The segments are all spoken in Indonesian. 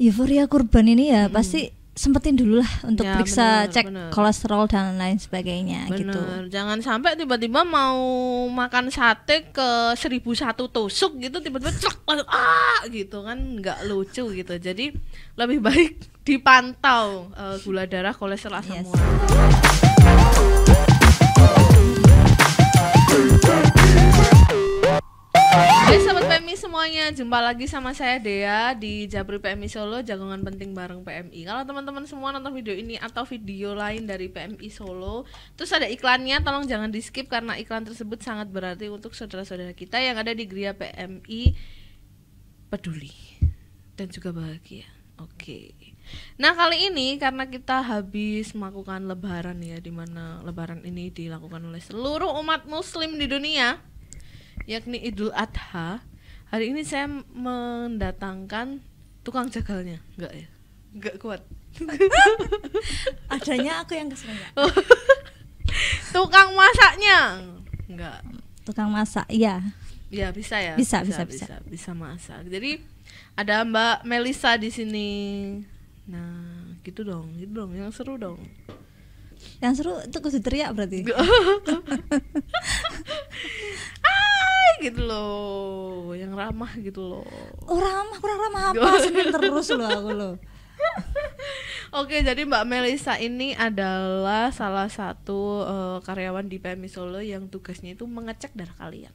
euforia kurban ini ya hmm. pasti sempetin dulu lah untuk ya, periksa bener, cek bener. kolesterol dan lain sebagainya bener. gitu. Jangan sampai tiba-tiba mau makan sate ke 1001 tusuk gitu tiba-tiba cek ah gitu kan nggak lucu gitu. Jadi lebih baik dipantau uh, gula darah kolesterol semua. yes. Hai hey, PMI semuanya, jumpa lagi sama saya Dea di Jabri PMI Solo Jagongan Penting bareng PMI. Kalau teman-teman semua nonton video ini atau video lain dari PMI Solo, terus ada iklannya, tolong jangan di skip karena iklan tersebut sangat berarti untuk saudara-saudara kita yang ada di Gria PMI peduli dan juga bahagia. Oke. Nah kali ini karena kita habis melakukan Lebaran ya, dimana Lebaran ini dilakukan oleh seluruh umat Muslim di dunia yakni Idul Adha, hari ini saya mendatangkan tukang jagalnya. Enggak ya? Enggak kuat. Adanya aku yang kesel ya? oh. Tukang masaknya. Enggak. Tukang masak, iya. Iya, bisa ya. Bisa, bisa, bisa. Bisa, bisa, bisa masak. Jadi ada Mbak Melisa di sini. Nah, gitu dong, gitu dong, yang seru dong. Yang seru itu kudu teriak berarti. ah, gitu loh yang ramah gitu loh oh ramah kurang ramah apa gitu. senyum terus loh aku loh Oke, jadi Mbak Melisa ini adalah salah satu uh, karyawan di PMI Solo yang tugasnya itu mengecek darah kalian.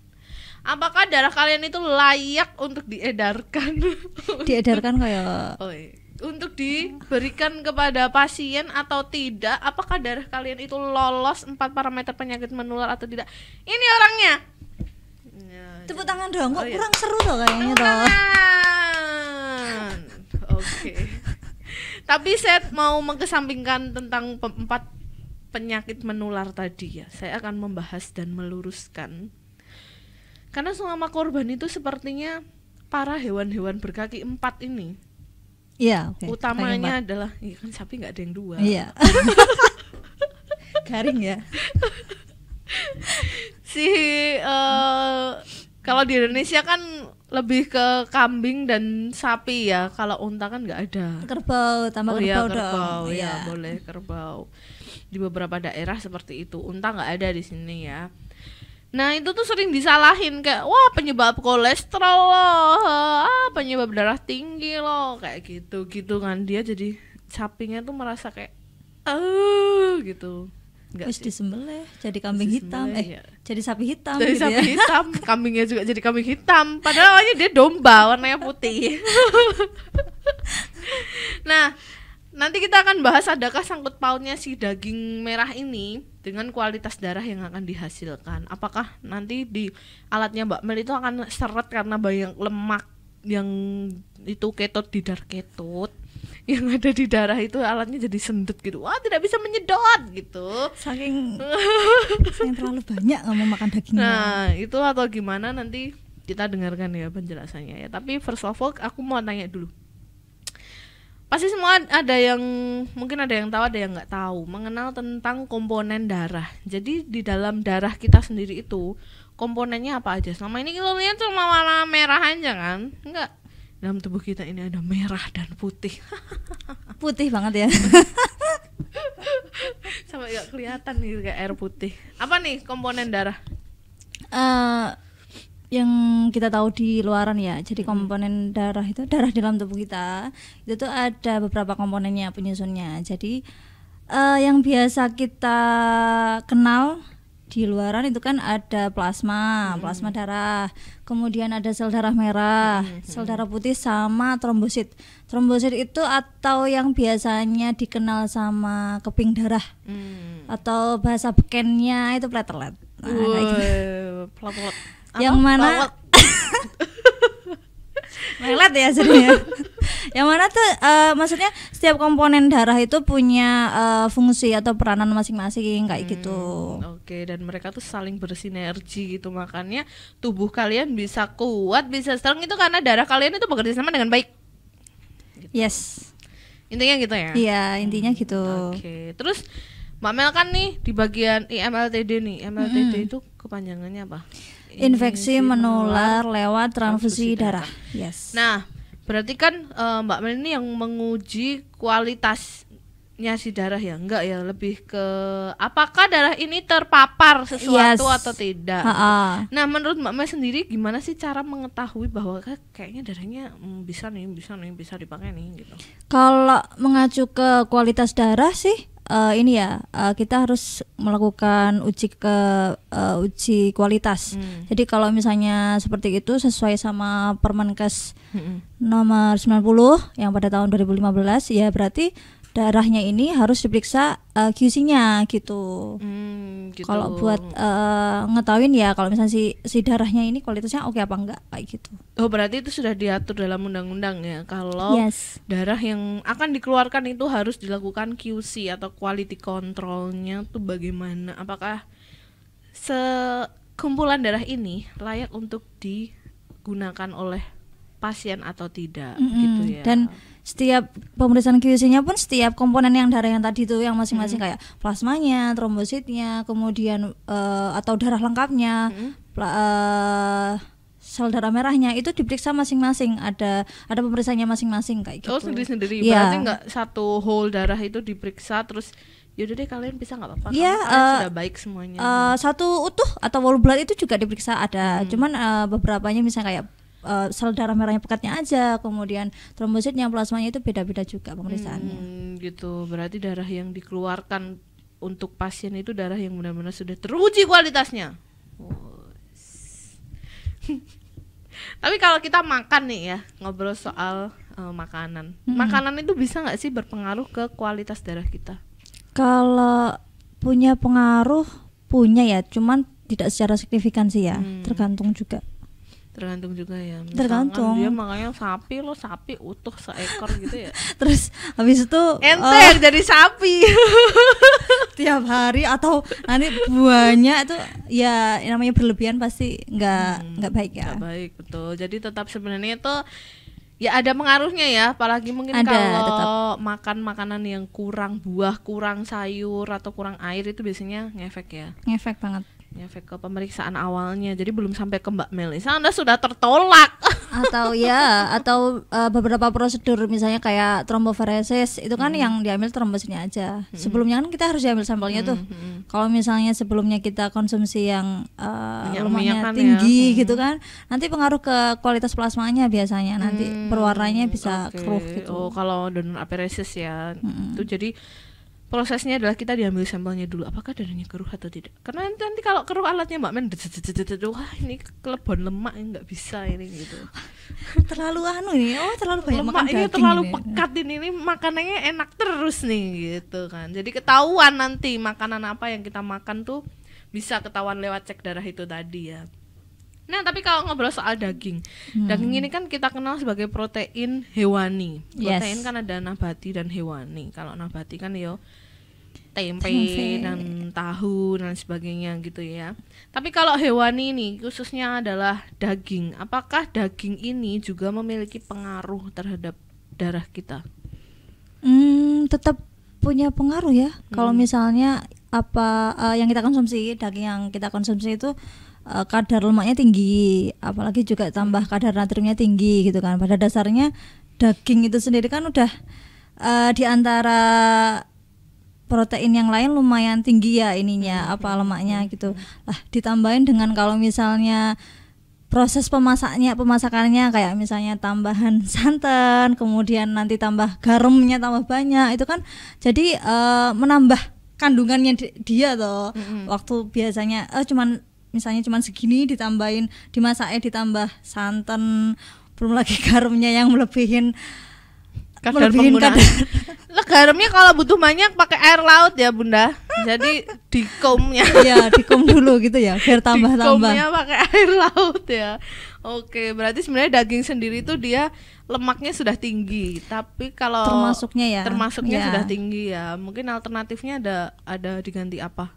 Apakah darah kalian itu layak untuk diedarkan? Diedarkan kayak oh, iya. untuk diberikan kepada pasien atau tidak? Apakah darah kalian itu lolos empat parameter penyakit menular atau tidak? Ini orangnya. Tepuk tangan dong, kok oh, iya. kurang seru tuh kayaknya tuh. Oke. Tapi saya mau mengesampingkan tentang empat penyakit menular tadi ya. Saya akan membahas dan meluruskan. Karena selama korban itu sepertinya para hewan-hewan berkaki empat ini. Iya. Okay. Utamanya adalah, ya kan sapi nggak ada yang dua. Iya. Garing ya. si uh, kalau di Indonesia kan lebih ke kambing dan sapi ya. Kalau unta kan nggak ada. Kerbau, tambah oh, iya, kerbau, ya, kerbau dong. Ya, ya boleh kerbau. Di beberapa daerah seperti itu. Unta nggak ada di sini ya. Nah itu tuh sering disalahin kayak wah penyebab kolesterol loh, ah, penyebab darah tinggi loh kayak gitu gitu kan dia jadi sapinya tuh merasa kayak eh gitu Gak Terus disembelih jadi kambing hitam eh ya. jadi sapi hitam jadi gitu sapi ya. hitam kambingnya juga jadi kambing hitam padahal awalnya dia domba warnanya putih nah nanti kita akan bahas adakah sangkut pautnya si daging merah ini dengan kualitas darah yang akan dihasilkan apakah nanti di alatnya Mbak Mel itu akan seret karena banyak lemak yang itu ketot di dark ketot yang ada di darah itu alatnya jadi sendut gitu wah tidak bisa menyedot gitu saking saking terlalu banyak nggak mau makan dagingnya nah itu atau gimana nanti kita dengarkan ya penjelasannya ya tapi first of all aku mau tanya dulu pasti semua ada yang mungkin ada yang tahu ada yang nggak tahu mengenal tentang komponen darah jadi di dalam darah kita sendiri itu komponennya apa aja selama ini kita lihat cuma warna merah aja kan enggak dalam tubuh kita ini ada merah dan putih putih banget ya sama nggak kelihatan nih kayak air putih apa nih komponen darah uh, yang kita tahu di luaran ya jadi komponen darah itu darah dalam tubuh kita itu tuh ada beberapa komponennya penyusunnya jadi uh, yang biasa kita kenal di luaran itu kan ada plasma, hmm. plasma darah. Kemudian ada sel darah merah, hmm. hmm sel hmm. darah putih sama trombosit. Trombosit itu atau yang biasanya dikenal sama keping darah. Hmm. Atau bahasa bekennya itu platelet. Nah, wow. kayak gitu. Yang mana? Melet ya jadinya. yang mana tuh uh, maksudnya setiap komponen darah itu punya uh, fungsi atau peranan masing-masing kayak hmm, gitu oke okay. dan mereka tuh saling bersinergi gitu makanya tubuh kalian bisa kuat bisa strong itu karena darah kalian itu bekerja sama dengan baik gitu. yes intinya gitu ya iya intinya hmm, gitu oke okay. terus Mbak Mel kan nih di bagian IMLTD nih MLTD -hmm. itu kepanjangannya apa infeksi menular lewat transfusi darah. Yes. Nah, Berarti kan uh, Mbak Mel ini yang menguji kualitasnya si darah ya? Enggak ya, lebih ke apakah darah ini terpapar sesuatu yes. atau tidak. Ha -ha. Nah, menurut Mbak Mel sendiri gimana sih cara mengetahui bahwa eh, kayaknya darahnya hmm, bisa nih, bisa nih, bisa dipakai nih gitu. Kalau mengacu ke kualitas darah sih uh, ini ya uh, kita harus melakukan uji ke uh, uji kualitas. Hmm. Jadi kalau misalnya seperti itu sesuai sama Permenkes hmm. nomor 90 yang pada tahun 2015 ya berarti darahnya ini harus diperiksa uh, eh, QC-nya gitu. Hmm, gitu. Kalau buat uh, eh, ngetawin ya kalau misalnya si si darahnya ini kualitasnya oke apa enggak kayak gitu. Oh, berarti itu sudah diatur dalam undang-undang ya kalau yes. darah yang akan dikeluarkan itu harus dilakukan QC atau quality controlnya tuh bagaimana? Apakah sekumpulan darah ini layak untuk digunakan oleh pasien atau tidak mm -hmm. gitu ya. Dan setiap pemeriksaan QC-nya pun setiap komponen yang darah yang tadi itu yang masing-masing hmm. kayak plasmanya, trombositnya, kemudian uh, atau darah lengkapnya, hmm. pla, uh, sel darah merahnya itu diperiksa masing-masing ada ada pemeriksaannya masing-masing kayak oh, gitu. Oh sendiri-sendiri ya. berarti nggak satu whole darah itu diperiksa terus yaudah deh kalian bisa nggak apa-apa yeah, iya, eh, uh, sudah baik semuanya. Uh, satu utuh atau whole blood itu juga diperiksa ada, hmm. cuman uh, beberapanya misalnya kayak uh, sel darah merahnya pekatnya aja, kemudian trombositnya, plasmanya itu beda-beda juga pemeriksaannya. Hmm, gitu. Berarti darah yang dikeluarkan untuk pasien itu darah yang benar-benar sudah teruji kualitasnya. Tapi kalau kita makan nih ya, ngobrol soal uh, makanan. Hmm. Makanan itu bisa nggak sih berpengaruh ke kualitas darah kita? Kalau punya pengaruh, punya ya, cuman tidak secara signifikan sih ya, hmm. tergantung juga tergantung juga ya Misalkan tergantung dia makanya sapi lo sapi utuh seekor gitu ya terus habis itu enter uh, jadi sapi tiap hari atau nanti buahnya itu ya namanya berlebihan pasti nggak hmm, nggak hmm, baik ya gak baik betul jadi tetap sebenarnya itu ya ada pengaruhnya ya apalagi mungkin ada, kalau tetap. makan makanan yang kurang buah kurang sayur atau kurang air itu biasanya ngefek ya ngefek banget efek ke pemeriksaan awalnya jadi belum sampai ke Mbak Melisa Anda sudah tertolak atau ya atau uh, beberapa prosedur misalnya kayak tromboferesis itu kan hmm. yang diambil trombositnya aja hmm. sebelumnya kan kita harus diambil sampelnya hmm. tuh hmm. kalau misalnya sebelumnya kita konsumsi yang uh, lumayan ya. tinggi ya. gitu kan nanti pengaruh ke kualitas plasmanya biasanya nanti hmm. perwarnanya bisa okay. keruh gitu oh kalau donor aparesis ya hmm. itu jadi prosesnya adalah kita diambil sampelnya dulu apakah darahnya keruh atau tidak karena nanti, nanti kalau keruh alatnya mbak men wah ini kelebon lemak nggak bisa ini gitu terlalu anu ini oh terlalu banyak lemak ini terlalu ini. pekat ini ini makanannya enak terus nih gitu kan jadi ketahuan nanti makanan apa yang kita makan tuh bisa ketahuan lewat cek darah itu tadi ya Nah, tapi kalau ngobrol soal daging, hmm. daging ini kan kita kenal sebagai protein hewani. Protein yes. kan ada nabati dan hewani. Kalau nabati kan yo tempe, tempe dan tahu dan sebagainya gitu ya. Tapi kalau hewani ini khususnya adalah daging. Apakah daging ini juga memiliki pengaruh terhadap darah kita? Hmm, tetap punya pengaruh ya. Hmm. Kalau misalnya apa eh, yang kita konsumsi, daging yang kita konsumsi itu Eh, kadar lemaknya tinggi, apalagi juga tambah kadar natriumnya tinggi gitu kan. Pada dasarnya daging itu sendiri kan udah uh, di antara protein yang lain lumayan tinggi ya ininya hmm, apa hmm, lemaknya hmm, gitu. Lah ditambahin dengan kalau misalnya proses pemasaknya pemasakannya kayak misalnya tambahan santan kemudian nanti tambah garamnya tambah banyak itu kan jadi uh, menambah kandungannya dia toh mm -hmm. waktu biasanya uh, cuman misalnya cuma segini ditambahin di dimasaknya ditambah santan belum lagi garamnya yang melebihin kadar melebihin kadar. garamnya kalau butuh banyak pakai air laut ya bunda jadi dikomnya ya dikom dulu gitu ya biar tambah tambah dikomnya pakai air laut ya oke berarti sebenarnya daging sendiri itu dia lemaknya sudah tinggi tapi kalau termasuknya ya termasuknya ya. sudah tinggi ya mungkin alternatifnya ada ada diganti apa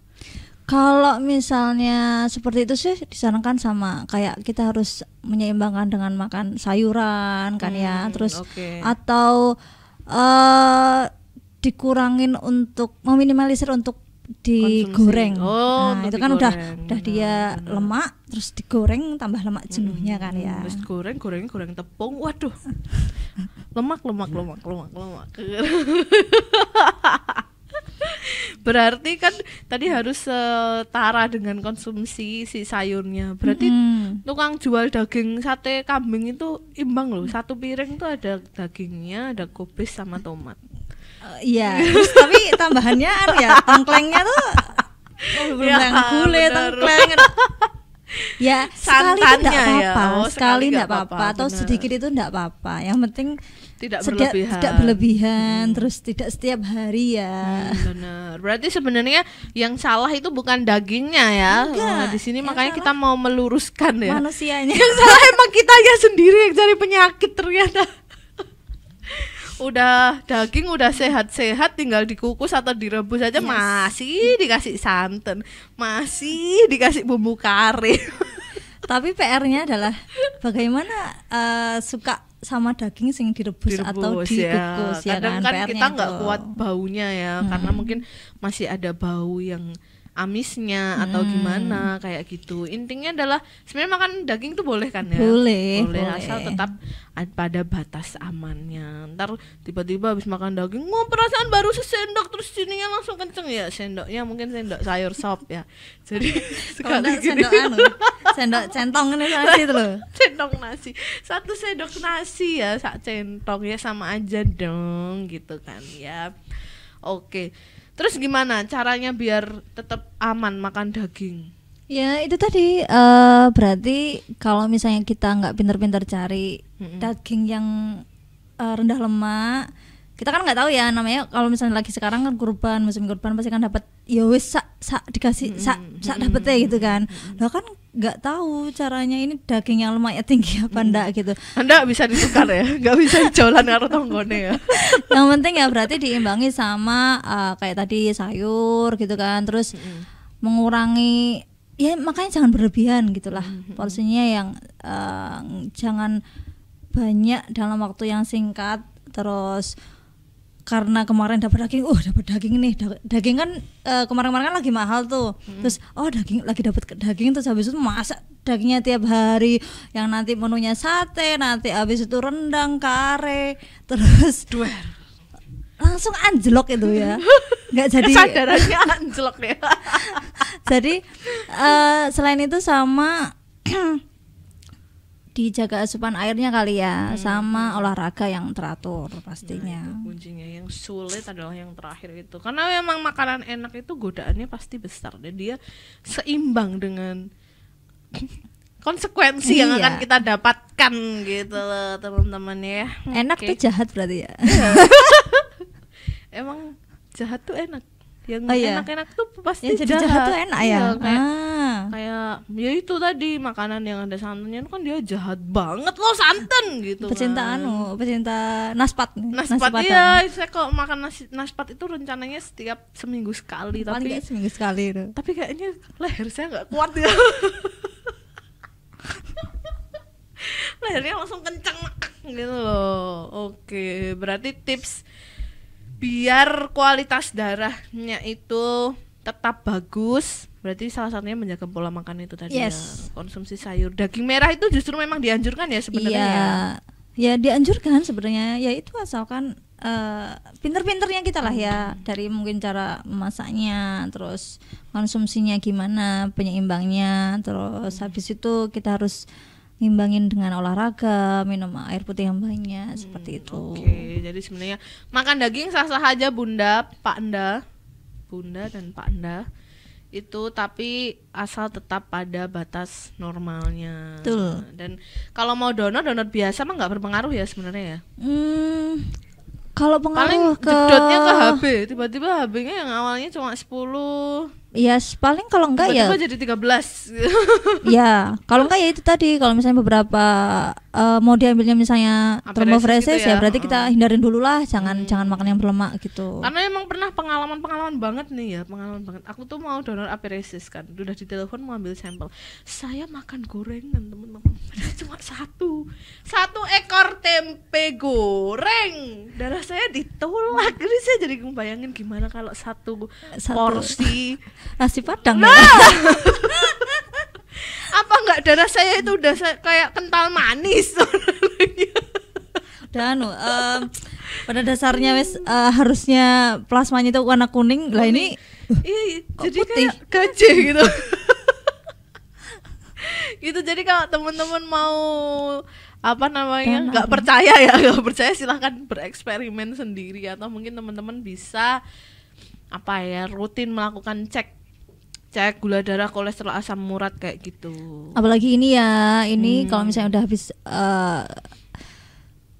kalau misalnya seperti itu sih disarankan sama kayak kita harus menyeimbangkan dengan makan sayuran kan ya. hmm, ya, terus okay. atau uh, dikurangin untuk meminimalisir untuk digoreng. Oh, nah, itu kan udah udah dia nah, lemak terus digoreng tambah lemak hmm, jenuhnya hmm, kan ya. Terus goreng goreng goreng tepung. Waduh. lemak lemak lemak lemak lemak. berarti kan tadi harus setara dengan konsumsi si sayurnya berarti mm. tukang jual daging sate kambing itu imbang loh satu piring tuh ada dagingnya ada kubis sama tomat uh, iya terus tapi tambahannya an ya tengklengnya tuh oh, belum ya, gule tengkleng ya sekali tidak apa-apa ya. oh, sekali tidak apa-apa atau sedikit itu tidak apa-apa yang penting tidak Sedak, berlebihan. Tidak berlebihan, hmm. terus tidak setiap hari ya. Hmm, benar. Berarti sebenarnya yang salah itu bukan dagingnya ya. Enggak, oh, di sini makanya kita mau meluruskan ya. Manusianya. Yang salah emang kita ya sendiri yang cari penyakit ternyata. udah daging udah sehat-sehat tinggal dikukus atau direbus aja yes. masih dikasih santan, masih dikasih bumbu kari. Tapi PR-nya adalah bagaimana uh, suka sama daging sing direbus, direbus atau ya. dikukus ya, ya kadang kan, kita nggak kuat baunya ya hmm. karena mungkin masih ada bau yang amisnya hmm. atau gimana kayak gitu intinya adalah sebenarnya makan daging tuh boleh kan ya boleh boleh, boleh. asal tetap pada batas amannya ntar tiba-tiba habis makan daging oh perasaan baru sesendok terus sininya langsung kenceng ya sendoknya mungkin sendok sayur sop ya jadi sekali gini sendok anu sendok centong nasi itu loh centong nasi satu sendok nasi ya sak centong ya sama aja dong gitu kan ya oke okay. Terus gimana caranya biar tetap aman makan daging? Ya itu tadi uh, berarti kalau misalnya kita nggak pinter-pinter cari mm -hmm. daging yang uh, rendah lemak kita kan nggak tahu ya namanya kalau misalnya lagi sekarang kan kurban musim kurban pasti kan dapat ya wes sak sak dikasih hmm, sak hmm, sak ya gitu kan lo kan nggak tahu caranya ini daging yang lumayan tinggi apa ndak gitu anda bisa ditukar ya nggak bisa jualan karo tonggone ya yang penting ya berarti diimbangi sama uh, kayak tadi sayur gitu kan terus mengurangi ya makanya jangan berlebihan gitulah porsinya yang uh, jangan banyak dalam waktu yang singkat terus karena kemarin dapat daging, uh dapat daging nih, daging kan eh, kemarin-kemarin uh, kan lagi mahal tuh, hmm. terus oh daging lagi dapat daging terus habis itu masak dagingnya tiap hari, yang nanti menunya sate, nanti habis itu rendang, kare, terus duer langsung anjlok itu ya, nggak jadi sadarannya anjlok ya. jadi uh, selain itu sama dijaga asupan airnya kali ya hmm. sama hmm. olahraga yang teratur pastinya nah, kuncinya yang sulit adalah yang terakhir itu karena memang makanan enak itu godaannya pasti besar dan dia seimbang dengan konsekuensi iya. yang akan kita dapatkan gitu loh teman-teman ya enak okay. tuh jahat berarti ya iya. emang jahat tuh enak yang oh, iya. enak-enak tuh pasti yang jahat. jahat tuh enak ya, ya kayak, ah. kayak ya itu tadi makanan yang ada santannya kan dia jahat banget loh santan gitu pecinta kan. anu oh, pecinta naspat naspat iya saya kok makan nasi, naspat itu rencananya setiap seminggu sekali Paling tapi seminggu sekali itu. tapi kayaknya leher saya nggak kuat ya lehernya langsung kencang gitu loh oke berarti tips biar kualitas darahnya itu tetap bagus berarti salah satunya menjaga pola makan itu tadi ya. yes. ya konsumsi sayur daging merah itu justru memang dianjurkan ya sebenarnya iya. ya ya dianjurkan sebenarnya ya itu asalkan uh, pinter-pinternya kita lah ya hmm. dari mungkin cara memasaknya terus konsumsinya gimana penyeimbangnya terus habis itu kita harus ngimbangin dengan olahraga, minum air putih yang banyak hmm, seperti itu. Oke, okay. jadi sebenarnya makan daging sah-sah aja Bunda, Pak Anda. Bunda dan Pak Anda itu tapi asal tetap pada batas normalnya. Betul. Dan kalau mau donor donor biasa mah nggak berpengaruh ya sebenarnya ya. Hmm, kalau pengaruh Paling ke jedotnya ke HB, tiba-tiba HB-nya yang awalnya cuma 10 Iya, yes, paling kalau enggak Tiba-tiba ya jadi 13 Ya kalau enggak ya itu tadi Kalau misalnya beberapa uh, eh, mau diambilnya misalnya termofreses gitu ya, ya berarti uh. kita hindarin dulu lah Jangan hmm. jangan makan yang berlemak gitu Karena emang pernah pengalaman-pengalaman banget nih ya Pengalaman banget Aku tuh mau donor apresis kan Udah di telepon mau ambil sampel Saya makan gorengan teman-teman Cuma satu Satu ekor tempe goreng Darah saya ditolak Jadi saya jadi bayangin gimana kalau satu, satu. porsi nasi padang ya? apa enggak darah saya itu udah kayak kental manis dan anu, um, pada dasarnya wes uh, harusnya plasmanya itu warna kuning lah ini iya, jadi putih. kayak gaje gitu gitu jadi kalau teman-teman mau apa namanya nggak percaya ya nggak percaya silahkan bereksperimen sendiri atau mungkin teman-teman bisa apa ya rutin melakukan cek cek gula darah, kolesterol, asam urat kayak gitu. Apalagi ini ya, ini hmm. kalau misalnya udah habis uh,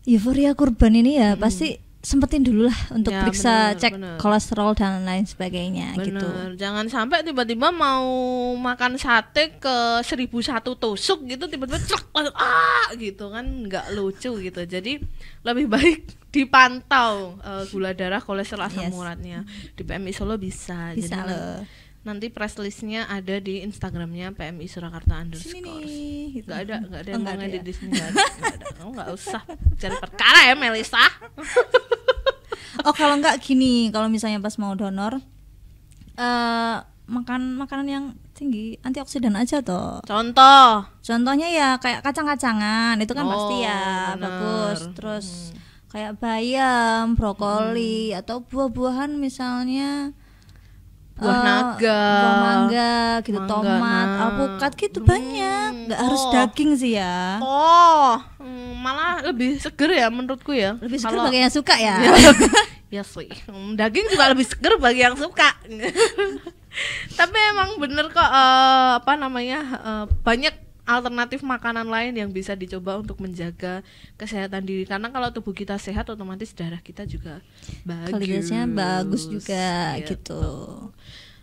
euforia kurban ini ya hmm. pasti sempetin dulu lah untuk ya, periksa bener, cek bener. kolesterol dan lain sebagainya bener. gitu. Jangan sampai tiba-tiba mau makan sate ke seribu satu tusuk gitu tiba-tiba cek ah gitu kan nggak lucu gitu. Jadi lebih baik dipantau uh, gula darah, kolesterol, asam yes. uratnya. Di PMI Solo bisa. Bisa Jadi, loh nanti press listnya ada di Instagramnya PMI Surakarta underscore. Sini nih, gitu. Gak ada, gak ada oh, yang gak ada ya? di sini. Gak ada, Kamu gak oh, usah cari perkara ya Melisa. oh kalau nggak gini, kalau misalnya pas mau donor, uh, makan makanan yang tinggi antioksidan aja toh. Contoh. Contohnya ya kayak kacang-kacangan itu kan oh, pasti ya bener. Oh, bagus. Terus hmm. kayak bayam, brokoli hmm. atau buah-buahan misalnya buah uh, naga, buah mangga, gitu mangga, tomat, nah. alpukat gitu hmm. banyak. Gak oh. harus daging sih ya. Oh, hmm, malah lebih seger ya menurutku ya. Lebih seger bagi yang suka ya. ya sih, hmm, daging juga lebih seger bagi yang suka. Tapi emang bener kok uh, apa namanya uh, banyak alternatif makanan lain yang bisa dicoba untuk menjaga kesehatan diri karena kalau tubuh kita sehat otomatis darah kita juga bagus kualitasnya bagus juga iya. gitu, gitu.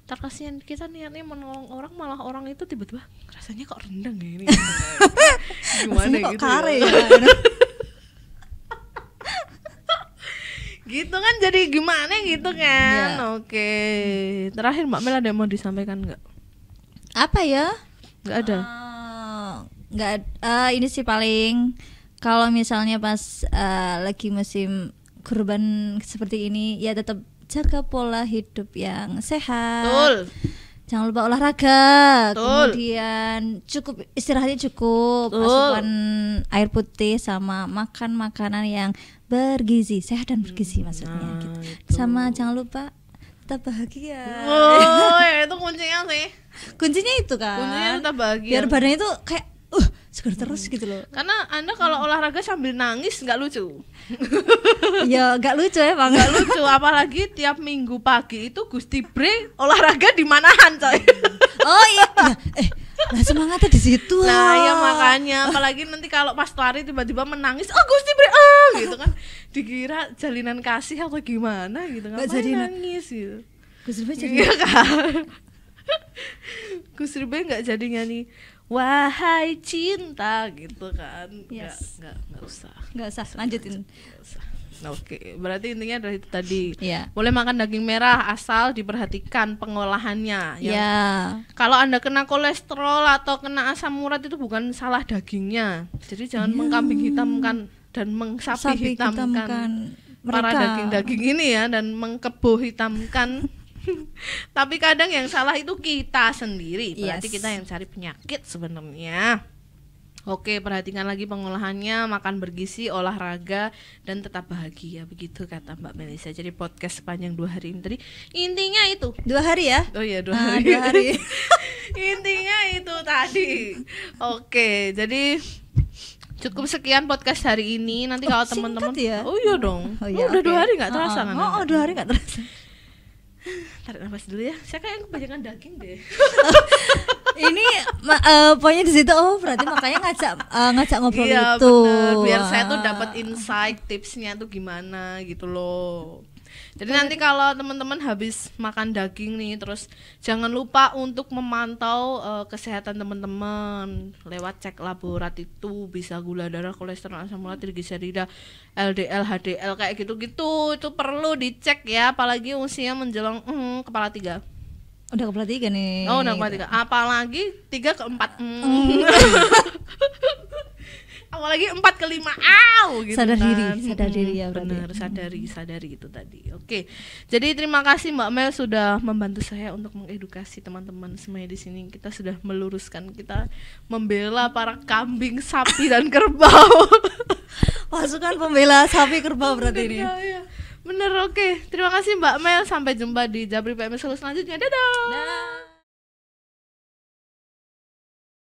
Ntar kasihan kita niatnya menolong orang malah orang itu tiba-tiba rasanya kok rendang ya ini gimana rasanya kok gitu ya? kare ya, gitu kan jadi gimana gitu kan ya. oke terakhir mbak Mel ada yang mau disampaikan nggak apa ya nggak ada uh, nggak uh, ini sih paling kalau misalnya pas uh, lagi musim kurban seperti ini ya tetap jaga pola hidup yang sehat. Betul. Jangan lupa olahraga. Betul. Kemudian cukup istirahatnya cukup, Betul. asupan air putih sama makan makanan yang bergizi, sehat dan bergizi hmm, maksudnya nah, gitu. Sama jangan lupa tetap bahagia. Oh, ya, itu kuncinya sih. kuncinya itu kan. Kuncinya tetap bahagia. Biar badannya itu kayak seger terus hmm. gitu loh karena anda kalau hmm. olahraga sambil nangis nggak lucu ya nggak lucu ya bang nggak lucu apalagi tiap minggu pagi itu Gusti Bre olahraga di manahan coy hmm. oh iya, iya. eh Nah semangatnya di situ Nah ya makanya Apalagi nanti kalau pas lari tiba-tiba menangis Oh Gusti Bre oh, gitu kan Dikira jalinan kasih atau gimana gitu Ngapain jadi nangis gitu Gusti Bre jadi Iya kan Gusti Bre nggak jadi nyanyi wahai cinta gitu kan yes. nggak nggak usah nggak usah lanjutin nggak usah. Nah, oke, berarti intinya dari itu tadi. Yeah. Boleh makan daging merah asal diperhatikan pengolahannya. Ya. Yeah. Kalau Anda kena kolesterol atau kena asam urat itu bukan salah dagingnya. Jadi jangan yeah. mengkambing hitamkan dan mengsapi hitamkan, hitamkan para daging-daging ini ya dan mengkebo hitamkan tapi kadang yang salah itu kita sendiri berarti yes. kita yang cari penyakit sebenarnya Oke, perhatikan lagi pengolahannya, makan bergizi, olahraga, dan tetap bahagia. Begitu kata Mbak Melisa. Jadi podcast sepanjang dua hari ini tadi intinya itu. Dua hari ya? Oh iya, dua ah, hari. Dua hari. intinya itu tadi. Oke, jadi cukup sekian podcast hari ini. Nanti oh, kalau teman-teman, ya? oh iya dong, oh, iya, oh, udah okay. Oh, dua hari nggak terasa oh, kan? Oh, oh, dua hari nggak terasa tarik nafas dulu ya saya kayak kebanyakan daging deh ini uh, poinnya di situ oh berarti makanya ngajak uh, ngajak ngobrol iya, itu bener. biar saya tuh dapat insight tipsnya tuh gimana gitu loh jadi nanti kalau teman-teman habis makan daging nih terus jangan lupa untuk memantau uh, kesehatan teman-teman lewat cek laborat itu bisa gula darah, kolesterol, asam urat, trigliserida, LDL, HDL kayak gitu-gitu. Itu perlu dicek ya apalagi usia menjelang hmm, kepala tiga udah kepala tiga nih oh udah kepala gitu. tiga apalagi tiga ke empat mm. apalagi empat ke lima aw gitu sadar kan. diri sadar diri ya benar sadari sadari itu tadi oke jadi terima kasih mbak Mel sudah membantu saya untuk mengedukasi teman-teman semuanya di sini kita sudah meluruskan kita membela para kambing sapi dan kerbau pasukan pembela sapi kerbau berarti ini ya, ya. bener oke terima kasih mbak Mel sampai jumpa di Jabri PMS selanjutnya dadah, dadah.